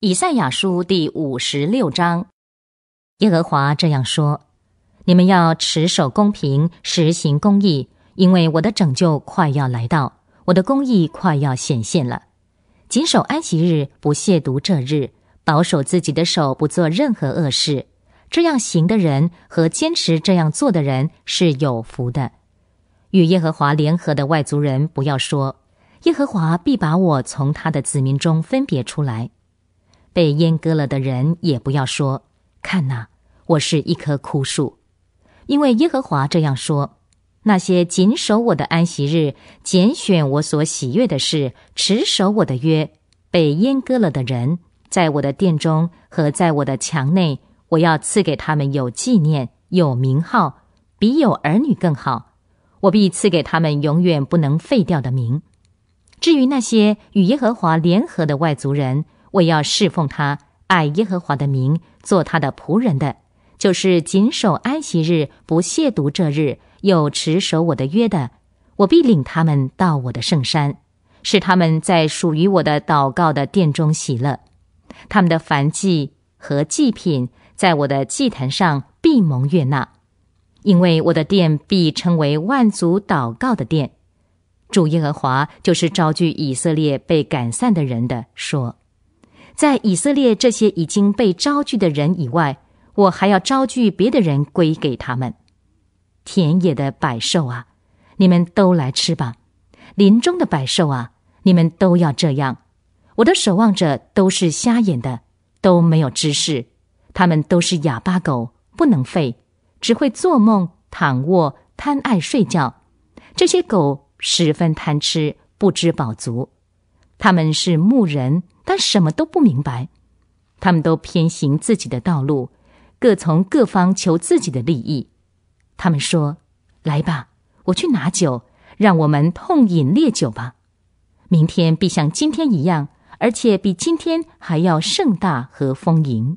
以赛亚书第五十六章，耶和华这样说：“你们要持守公平，实行公义，因为我的拯救快要来到，我的公义快要显现了。谨守安息日，不亵渎这日，保守自己的手，不做任何恶事。这样行的人和坚持这样做的人是有福的。与耶和华联合的外族人，不要说：耶和华必把我从他的子民中分别出来。”被阉割了的人也不要说：“看呐，我是一棵枯树。”因为耶和华这样说：“那些谨守我的安息日，拣选我所喜悦的事，持守我的约，被阉割了的人，在我的殿中和在我的墙内，我要赐给他们有纪念、有名号，比有儿女更好。我必赐给他们永远不能废掉的名。”至于那些与耶和华联合的外族人，我要侍奉他，爱耶和华的名，做他的仆人的，就是谨守安息日，不亵渎这日，又持守我的约的，我必领他们到我的圣山，使他们在属于我的祷告的殿中喜乐，他们的凡祭和祭品在我的祭坛上必蒙悦纳，因为我的殿必成为万族祷告的殿。主耶和华就是招聚以色列被赶散的人的说。在以色列这些已经被招聚的人以外，我还要招聚别的人归给他们。田野的百兽啊，你们都来吃吧；林中的百兽啊，你们都要这样。我的守望者都是瞎眼的，都没有知识，他们都是哑巴狗，不能吠，只会做梦、躺卧、贪爱睡觉。这些狗十分贪吃，不知饱足，他们是牧人。但什么都不明白，他们都偏行自己的道路，各从各方求自己的利益。他们说：“来吧，我去拿酒，让我们痛饮烈酒吧。明天必像今天一样，而且比今天还要盛大和丰盈。”